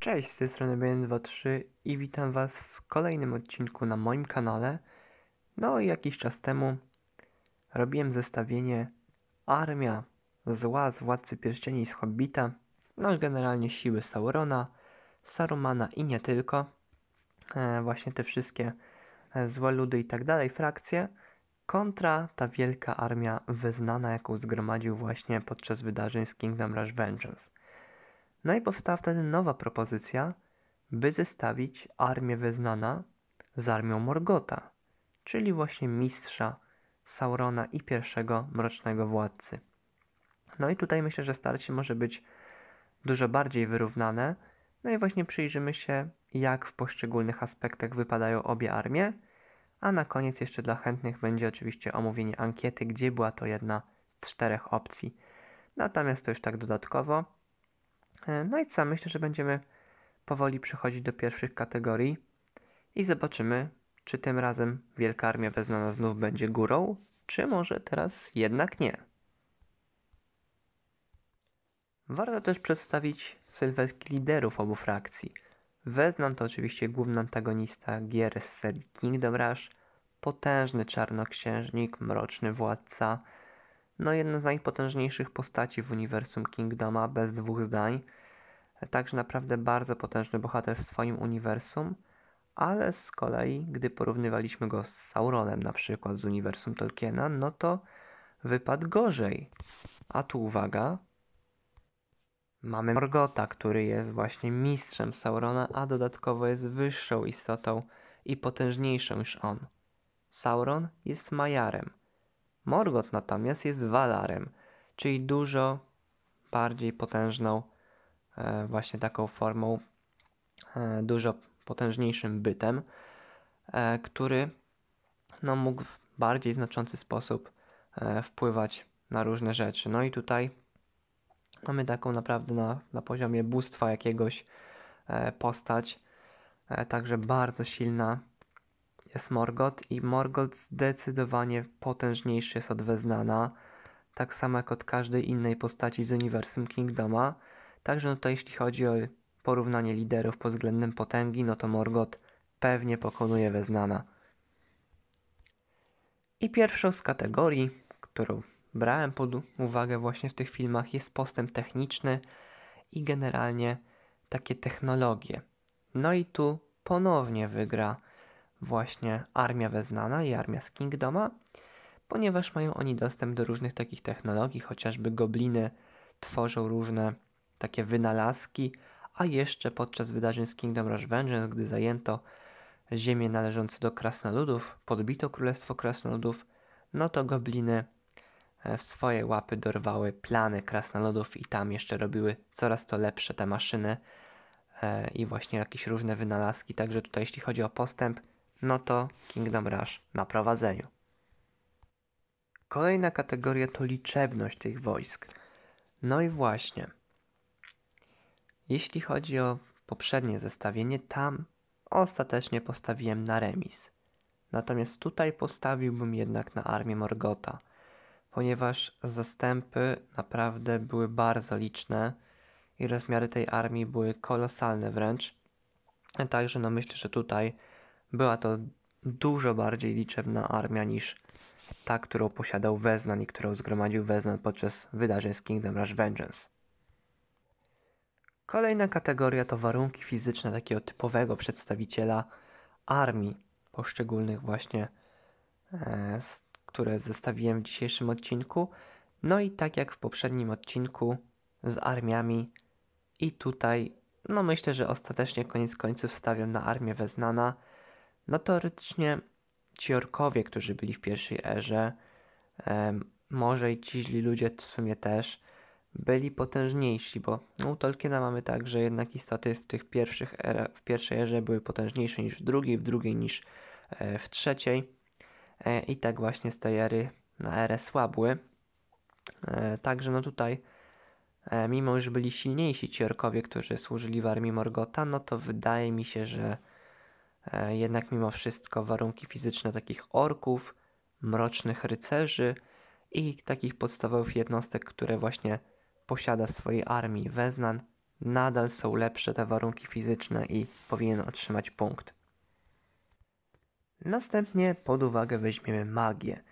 Cześć, z tej strony BN23 i witam Was w kolejnym odcinku na moim kanale. No i jakiś czas temu robiłem zestawienie Armia Zła z Władcy Pierścieni z Hobbita, no i generalnie siły Saurona, Sarumana i nie tylko. E, właśnie te wszystkie e, złe ludy i tak dalej, frakcje, kontra ta wielka armia wyznana, jaką zgromadził właśnie podczas wydarzeń z Kingdom Rush Vengeance. No i powstała wtedy nowa propozycja, by zestawić armię Weznana z armią Morgota, czyli właśnie mistrza Saurona i pierwszego mrocznego władcy. No i tutaj myślę, że starcie może być dużo bardziej wyrównane. No i właśnie przyjrzymy się, jak w poszczególnych aspektach wypadają obie armie. A na koniec jeszcze dla chętnych będzie oczywiście omówienie ankiety, gdzie była to jedna z czterech opcji. Natomiast to już tak dodatkowo. E, no i co, myślę, że będziemy powoli przechodzić do pierwszych kategorii i zobaczymy, czy tym razem Wielka Armia Weznana znów będzie górą, czy może teraz jednak nie. Warto też przedstawić sylwetki liderów obu frakcji. Weznan to oczywiście główny antagonista gier z serii Kingdom Rush, potężny czarnoksiężnik, mroczny władca – no jedna z najpotężniejszych postaci w uniwersum Kingdoma, bez dwóch zdań. Także naprawdę bardzo potężny bohater w swoim uniwersum, ale z kolei, gdy porównywaliśmy go z Sauronem na przykład z uniwersum Tolkiena, no to wypadł gorzej. A tu uwaga, mamy Morgota, który jest właśnie mistrzem Saurona, a dodatkowo jest wyższą istotą i potężniejszą niż on. Sauron jest Majarem, Morgoth natomiast jest Valarem, czyli dużo bardziej potężną, e, właśnie taką formą, e, dużo potężniejszym bytem, e, który no, mógł w bardziej znaczący sposób wpływać na różne rzeczy. No i tutaj mamy taką naprawdę na, na poziomie bóstwa jakiegoś postać, także bardzo silna jest Morgoth i Morgoth zdecydowanie potężniejszy jest od Weznana, tak samo jak od każdej innej postaci z uniwersum Kingdoma. Także no tutaj jeśli chodzi o porównanie liderów pod względem potęgi, no to Morgoth pewnie pokonuje Weznana. I pierwszą z kategorii, którą brałem pod uwagę właśnie w tych filmach, jest postęp techniczny i generalnie takie technologie. No i tu ponownie wygra właśnie Armia Weznana i Armia z Kingdoma, ponieważ mają oni dostęp do różnych takich technologii, chociażby gobliny tworzą różne takie wynalazki, a jeszcze podczas wydarzeń z Kingdom Rush Vengeance, gdy zajęto ziemię należące do krasnoludów, podbito królestwo krasnoludów, no to gobliny e, w swoje łapy dorwały plany krasnoludów i tam jeszcze robiły coraz to lepsze te maszyny e, i właśnie jakieś różne wynalazki. Także tutaj jeśli chodzi o postęp, no to Kingdom Rush na prowadzeniu. Kolejna kategoria to liczebność tych wojsk. No i właśnie, jeśli chodzi o poprzednie zestawienie, tam ostatecznie postawiłem na remis. Natomiast tutaj postawiłbym jednak na armię Morgota, ponieważ zastępy naprawdę były bardzo liczne i rozmiary tej armii były kolosalne wręcz. Także no myślę, że tutaj była to dużo bardziej liczebna armia niż ta, którą posiadał Weznan i którą zgromadził Weznan podczas wydarzeń z Kingdom Rush Vengeance. Kolejna kategoria to warunki fizyczne takiego typowego przedstawiciela armii poszczególnych właśnie, e, które zestawiłem w dzisiejszym odcinku. No i tak jak w poprzednim odcinku z armiami i tutaj, no myślę, że ostatecznie koniec końców stawiam na armię Weznana – no teoretycznie ci orkowie, którzy byli w pierwszej erze, może i ci źli ludzie w sumie też, byli potężniejsi, bo no, u Tolkiena mamy tak, że jednak istoty w tych pierwszych era, w pierwszej erze były potężniejsze niż w drugiej, w drugiej niż e, w trzeciej e, i tak właśnie z tej ery na erę słabły. E, także no tutaj mimo, że byli silniejsi ci orkowie, którzy służyli w armii Morgota, no to wydaje mi się, że E, jednak mimo wszystko warunki fizyczne takich orków, mrocznych rycerzy i takich podstawowych jednostek, które właśnie posiada w swojej armii Weznan, nadal są lepsze te warunki fizyczne i powinien otrzymać punkt. Następnie pod uwagę weźmiemy magię.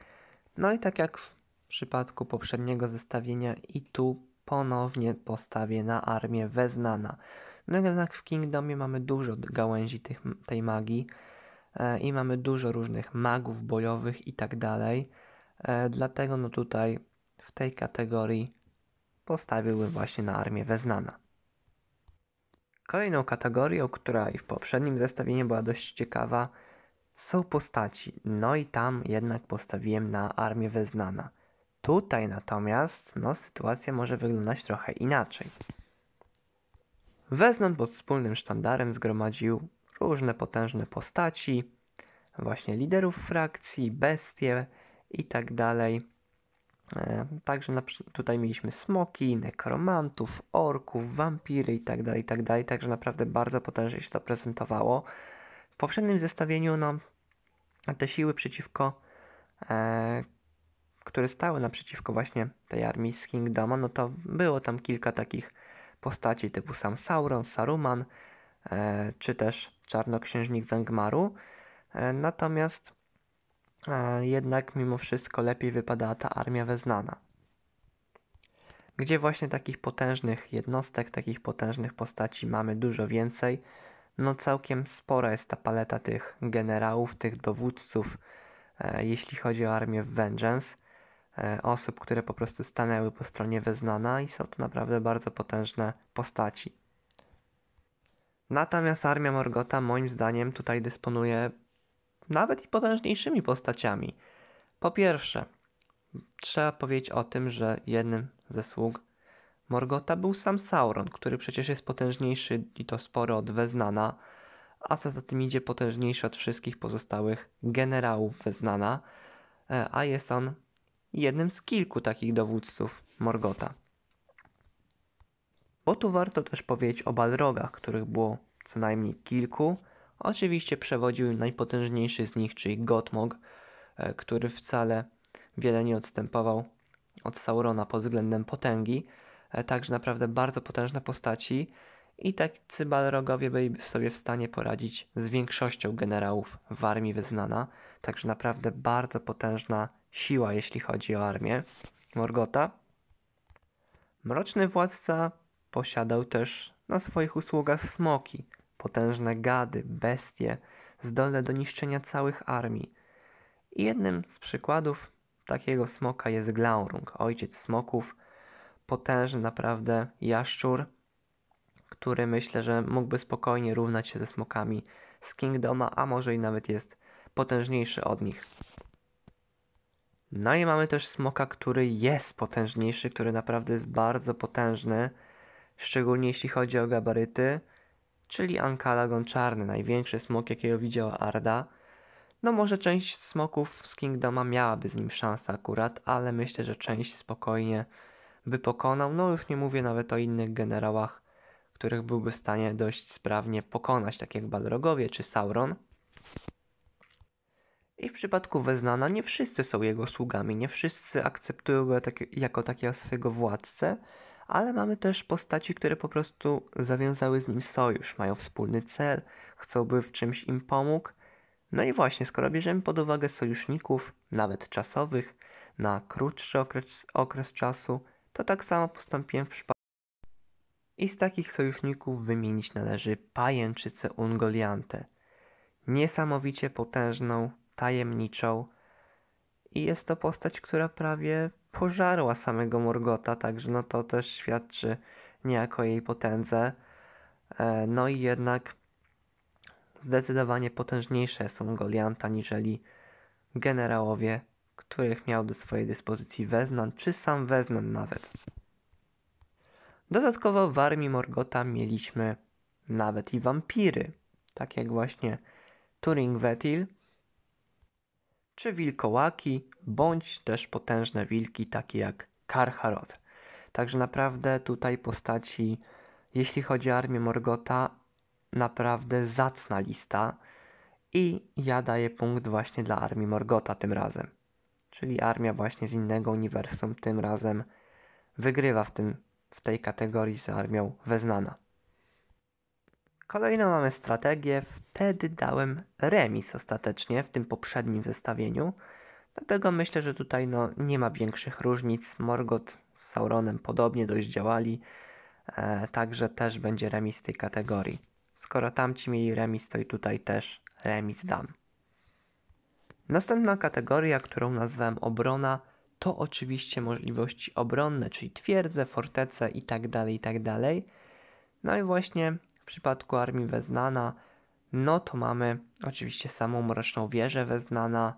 No i tak jak w przypadku poprzedniego zestawienia i tu ponownie postawię na armię Weznana. No jednak w Kingdomie mamy dużo gałęzi tych, tej magii e, i mamy dużo różnych magów bojowych i tak dalej. E, dlatego no tutaj w tej kategorii postawiłbym właśnie na armię Weznana. Kolejną kategorią, która i w poprzednim zestawieniu była dość ciekawa, są postaci. No i tam jednak postawiłem na armię Weznana. Tutaj natomiast no, sytuacja może wyglądać trochę inaczej. Weznon pod wspólnym sztandarem zgromadził różne potężne postaci, właśnie liderów frakcji, bestie i tak dalej. E, także na, tutaj mieliśmy smoki, nekromantów, orków, wampiry i tak dalej, i tak dalej. Także naprawdę bardzo potężnie się to prezentowało. W poprzednim zestawieniu, no, te siły przeciwko, e, które stały naprzeciwko właśnie tej armii z Kingdoma, no to było tam kilka takich postaci typu sam Sauron, Saruman e, czy też Czarnoksiężnik Zangmaru. E, natomiast e, jednak mimo wszystko lepiej wypadała ta armia weznana. Gdzie właśnie takich potężnych jednostek, takich potężnych postaci mamy dużo więcej. No całkiem spora jest ta paleta tych generałów, tych dowódców, jeśli chodzi o armię Vengeance. E, osób, które po prostu stanęły po stronie Weznana i są to naprawdę bardzo potężne postaci. Natomiast armia Morgota moim zdaniem tutaj dysponuje nawet i potężniejszymi postaciami. Po pierwsze, trzeba powiedzieć o tym, że jednym ze sług Morgota był sam Sauron, który przecież jest potężniejszy i to sporo od Weznana, a co za tym idzie potężniejszy od wszystkich pozostałych generałów Weznana, e, a jest on jednym z kilku takich dowódców Morgota. Bo tu warto też powiedzieć o Balrogach, których było co najmniej kilku. Oczywiście przewodził najpotężniejszy z nich, czyli Gotmog, e, który wcale wiele nie odstępował od Saurona pod względem potęgi. E, także naprawdę bardzo potężne postaci i tacy Balrogowie byli sobie w stanie poradzić z większością generałów w armii wyznana. Także naprawdę bardzo potężna siła, jeśli chodzi o armię Morgota. Mroczny władca posiadał też na swoich usługach smoki, potężne gady, bestie, zdolne do niszczenia całych armii. I jednym z przykładów takiego smoka jest Glaurung, ojciec smoków, potężny naprawdę jaszczur, który myślę, że mógłby spokojnie równać się ze smokami z Kingdoma, a może i nawet jest potężniejszy od nich. No i mamy też smoka, który jest potężniejszy, który naprawdę jest bardzo potężny, szczególnie jeśli chodzi o gabaryty, czyli Ankalagon czarny, największy smok, jakiego widziała Arda. No może część smoków z Kingdoma miałaby z nim szansę akurat, ale myślę, że część spokojnie by pokonał. No już nie mówię nawet o innych generałach, których byłby w stanie dość sprawnie pokonać, tak jak Balrogowie czy Sauron. I w przypadku Weznana nie wszyscy są jego sługami, nie wszyscy akceptują go tak, jako takiego swojego władcę, ale mamy też postaci, które po prostu zawiązały z nim sojusz, mają wspólny cel, chcą by w czymś im pomógł. No i właśnie, skoro bierzemy pod uwagę sojuszników, nawet czasowych, na krótszy okres, okres czasu, to tak samo postąpiłem w przypadku. I z takich sojuszników wymienić należy pajęczycę Ungoliantę. Niesamowicie potężną, tajemniczą. I jest to postać, która prawie pożarła samego Morgota, także no to też świadczy niejako jej potędze. E, no i jednak zdecydowanie potężniejsze są Golianta niżeli generałowie, których miał do swojej dyspozycji Weznan, czy sam Weznan nawet. Dodatkowo w armii Morgota mieliśmy nawet i wampiry, tak jak właśnie Turing Vetil, czy wilkołaki, bądź też potężne wilki takie jak Karharot. Także naprawdę tutaj postaci, jeśli chodzi o armię Morgota, naprawdę zacna lista i ja daję punkt właśnie dla armii Morgota tym razem. Czyli armia właśnie z innego uniwersum tym razem wygrywa w, tym, w tej kategorii z armią Weznana. Kolejną mamy strategię. Wtedy dałem remis ostatecznie w tym poprzednim zestawieniu. Dlatego myślę, że tutaj no, nie ma większych różnic. Morgot z Sauronem podobnie dość działali. E, także też będzie remis tej kategorii. Skoro tamci mieli remis, to i tutaj też remis dam. Następna kategoria, którą nazwałem obrona, to oczywiście możliwości obronne, czyli twierdze, fortece itd., tak itd. Tak no i właśnie przypadku armii Weznana, no to mamy oczywiście samą Mroczną Wieżę Weznana,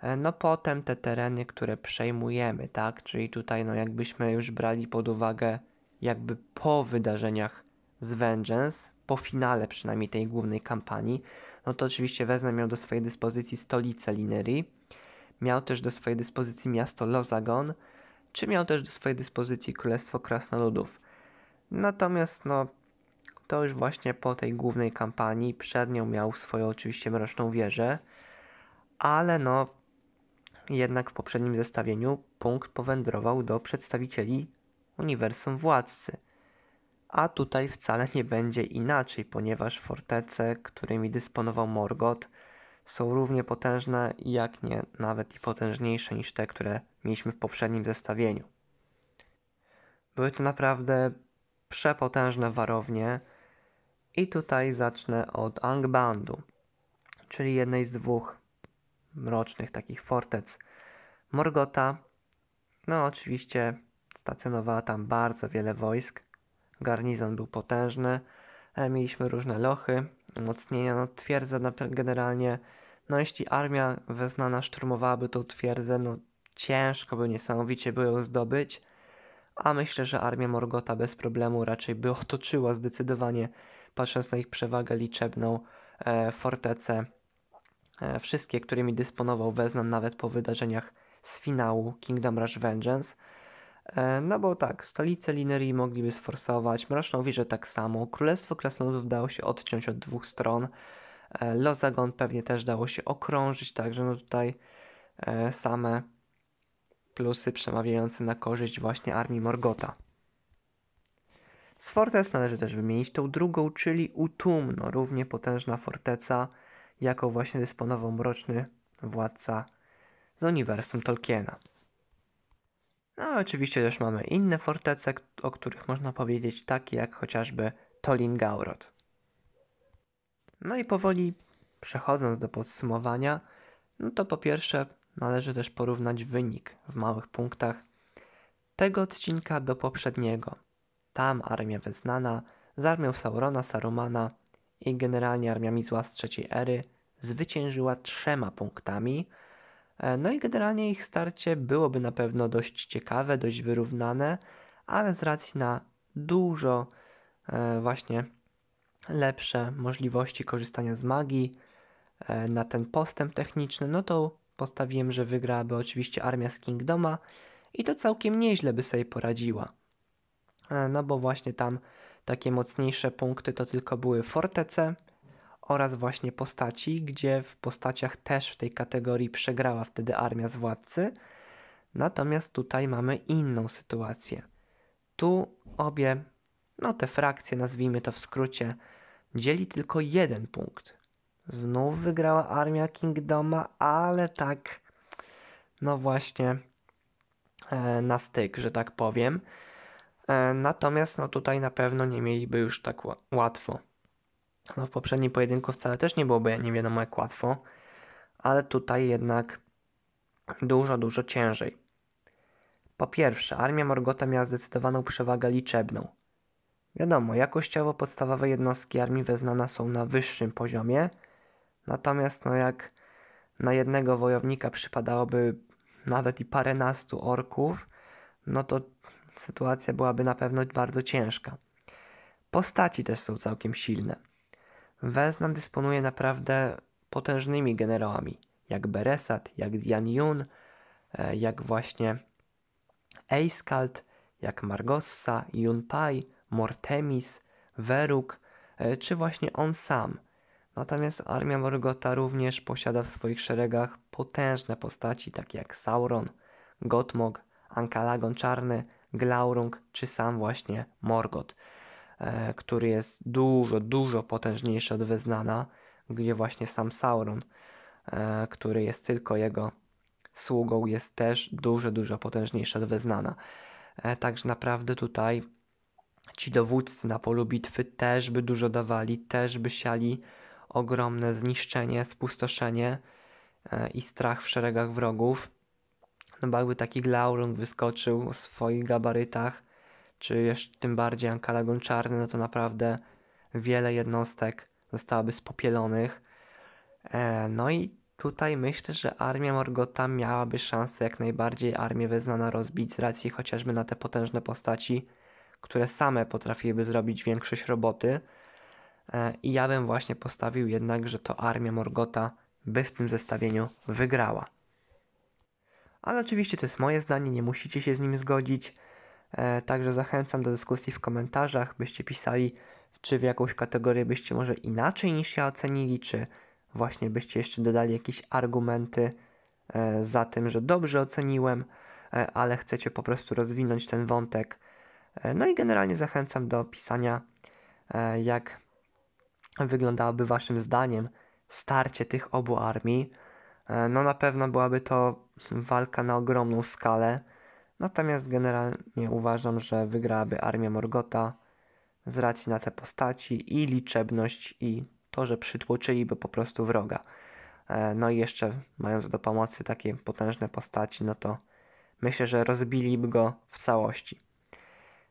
e, no potem te tereny, które przejmujemy, tak? Czyli tutaj no jakbyśmy już brali pod uwagę jakby po wydarzeniach z Vengeance, po finale przynajmniej tej głównej kampanii, no to oczywiście Weznan miał do swojej dyspozycji stolicę Linerii, miał też do swojej dyspozycji miasto Lozagon, czy miał też do swojej dyspozycji Królestwo Krasnoludów. Natomiast no to już właśnie po tej głównej kampanii, przed nią miał swoją oczywiście mroczną wieżę, ale no jednak w poprzednim zestawieniu punkt powędrował do przedstawicieli uniwersum władcy. A tutaj wcale nie będzie inaczej, ponieważ fortece, którymi dysponował Morgoth, są równie potężne, jak nie nawet i potężniejsze niż te, które mieliśmy w poprzednim zestawieniu. Były to naprawdę przepotężne warownie, i tutaj zacznę od Angbandu, czyli jednej z dwóch mrocznych takich fortec Morgota. No oczywiście stacjonowała tam bardzo wiele wojsk. Garnizon był potężny. E, mieliśmy różne lochy, umocnienia no, twierdzę generalnie. No jeśli armia weznana szturmowałaby tą twierdzę, no ciężko by niesamowicie było ją zdobyć. A myślę, że armia Morgota bez problemu raczej by otoczyła zdecydowanie patrząc na ich przewagę liczebną, e, fortece, e, wszystkie, którymi dysponował Weznan nawet po wydarzeniach z finału Kingdom Rush Vengeance. E, no bo tak, stolice Linerii mogliby sforsować, Mroczną Wieżę tak samo, Królestwo Krasnoludów dało się odciąć od dwóch stron, Lozagon pewnie też dało się okrążyć, także no tutaj same plusy przemawiające na korzyść właśnie armii Morgota. Z fortec należy też wymienić tą drugą, czyli Utumno, równie potężna forteca, jaką właśnie dysponował mroczny władca z uniwersum Tolkiena. No oczywiście też mamy inne fortece, o których można powiedzieć, takie jak chociażby Tolingaurod. No i powoli przechodząc do podsumowania, no to po pierwsze należy też porównać wynik w małych punktach tego odcinka do poprzedniego. Tam armia wyznana z armią Saurona, Sarumana i generalnie armiami zła z trzeciej ery zwyciężyła trzema punktami. E, no i generalnie ich starcie byłoby na pewno dość ciekawe, dość wyrównane, ale z racji na dużo e, właśnie lepsze możliwości korzystania z magii, e, na ten postęp techniczny, no to postawiłem, że wygrałaby oczywiście armia z Kingdoma i to całkiem nieźle by sobie poradziła. E, no bo właśnie tam takie mocniejsze punkty to tylko były fortece oraz właśnie postaci, gdzie w postaciach też w tej kategorii przegrała wtedy armia z władcy. Natomiast tutaj mamy inną sytuację. Tu obie, no te frakcje, nazwijmy to w skrócie, dzieli tylko jeden punkt. Znów wygrała armia Kingdoma, ale tak, no właśnie, e, na styk, że tak powiem. E, natomiast no tutaj na pewno nie mieliby już tak łatwo. No w poprzednim pojedynku wcale też nie byłoby nie wiadomo jak łatwo, ale tutaj jednak dużo, dużo ciężej. Po pierwsze, armia Morgota miała zdecydowaną przewagę liczebną. Wiadomo, jakościowo podstawowe jednostki armii weznana są na wyższym poziomie, natomiast no jak na jednego wojownika przypadałoby nawet i parę nastu orków, no to sytuacja byłaby na pewno bardzo ciężka. Postaci też są całkiem silne. Weznam dysponuje naprawdę potężnymi generałami, jak Beresat, jak Dian Yun, e, jak właśnie Eiskalt, jak Margossa, Pai, Mortemis, Veruk, e, czy właśnie on sam. Natomiast armia Morgota również posiada w swoich szeregach potężne postaci takie jak Sauron, Gotmog, Ankalagon Czarny, Glaurung czy sam właśnie Morgoth, e, który jest dużo, dużo potężniejszy od Wyznana, gdzie właśnie sam Sauron, e, który jest tylko jego sługą, jest też dużo, dużo potężniejszy od Wyznana. E, także naprawdę tutaj ci dowódcy na polu bitwy też by dużo dawali, też by siali ogromne zniszczenie, spustoszenie i strach w szeregach wrogów no bo jakby taki Glaurung wyskoczył w swoich gabarytach, czy jeszcze tym bardziej Ankalagon czarny, no to naprawdę wiele jednostek zostałoby spopielonych. E, no i tutaj myślę, że armia Morgota miałaby szansę jak najbardziej armię Weznana rozbić z racji chociażby na te potężne postaci, które same potrafiłyby zrobić większość roboty. E, I ja bym właśnie postawił jednak, że to armia Morgota by w tym zestawieniu wygrała. Ale oczywiście to jest moje zdanie, nie musicie się z nim zgodzić. E, także zachęcam do dyskusji w komentarzach, byście pisali, czy w jakąś kategorię byście może inaczej niż ja ocenili, czy właśnie byście jeszcze dodali jakieś argumenty e, za tym, że dobrze oceniłem, e, ale chcecie po prostu rozwinąć ten wątek. No i generalnie zachęcam do pisania, jak wyglądałoby Waszym zdaniem starcie tych obu armii. E, no na pewno byłaby to walka na ogromną skalę. Natomiast generalnie uważam, że wygrałaby armia Morgota z racji na te postaci i liczebność i to, że przytłoczyliby po prostu wroga. E, no i jeszcze mając do pomocy takie potężne postaci, no to myślę, że rozbiliby go w całości.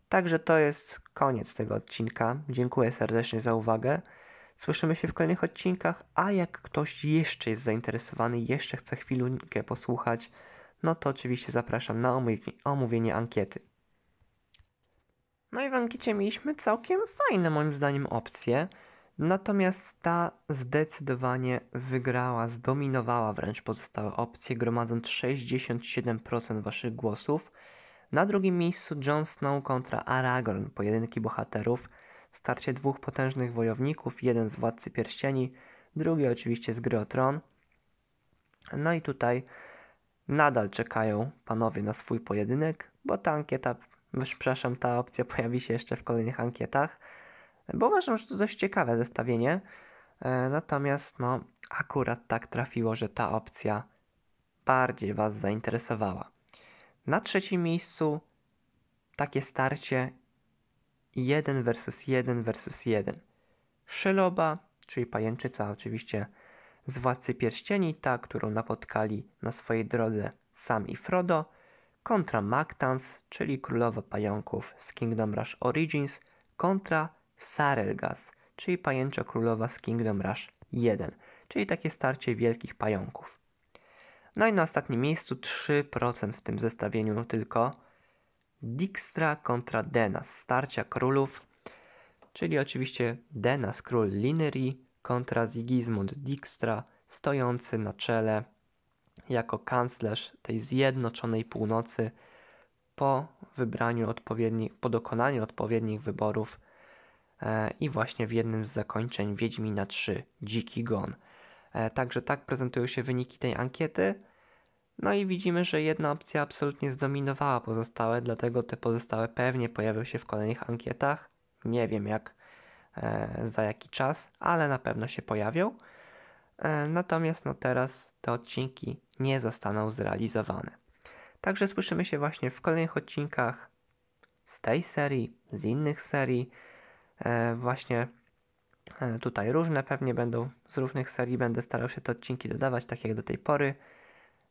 Także to jest koniec tego odcinka. Dziękuję serdecznie za uwagę. Słyszymy się w kolejnych odcinkach, a jak ktoś jeszcze jest zainteresowany, jeszcze chce chwilkę posłuchać, no to oczywiście zapraszam na omówienie ankiety. No i w ankiecie mieliśmy całkiem fajne moim zdaniem opcje, natomiast ta zdecydowanie wygrała, zdominowała wręcz pozostałe opcje, gromadząc 67% waszych głosów. Na drugim miejscu Jon Snow kontra Aragorn, pojedynki bohaterów – Starcie dwóch potężnych wojowników, jeden z Władcy Pierścieni, drugi oczywiście z Gry o Tron. No i tutaj nadal czekają panowie na swój pojedynek, bo ta ankieta, przepraszam, ta opcja pojawi się jeszcze w kolejnych ankietach, bo uważam, że to dość ciekawe zestawienie. E, natomiast no, akurat tak trafiło, że ta opcja bardziej Was zainteresowała. Na trzecim miejscu takie starcie 1 versus 1 versus 1. Szyloba, czyli pajęczyca oczywiście z Władcy Pierścieni, ta, którą napotkali na swojej drodze Sam i Frodo, kontra Mactans, czyli królowa pająków z Kingdom Rush Origins, kontra Sarelgas, czyli pajęcza królowa z Kingdom Rush 1, czyli takie starcie wielkich pająków. No i na ostatnim miejscu 3% w tym zestawieniu tylko Dijkstra kontra Denas, starcia królów, czyli oczywiście Denas, król Lineri kontra Zigismund Dijkstra, stojący na czele jako kanclerz tej zjednoczonej północy po wybraniu odpowiednich, po dokonaniu odpowiednich wyborów e, i właśnie w jednym z zakończeń Wiedźmina 3 Dziki Gon. E, także tak prezentują się wyniki tej ankiety. No i widzimy, że jedna opcja absolutnie zdominowała pozostałe, dlatego te pozostałe pewnie pojawią się w kolejnych ankietach. Nie wiem jak, e, za jaki czas, ale na pewno się pojawią. E, natomiast no teraz te odcinki nie zostaną zrealizowane. Także słyszymy się właśnie w kolejnych odcinkach z tej serii, z innych serii. E, właśnie e, tutaj różne pewnie będą z różnych serii. Będę starał się te odcinki dodawać, tak jak do tej pory.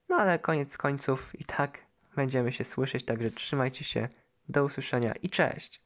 No ale koniec końców i tak będziemy się słyszeć, także trzymajcie się. Do usłyszenia i cześć!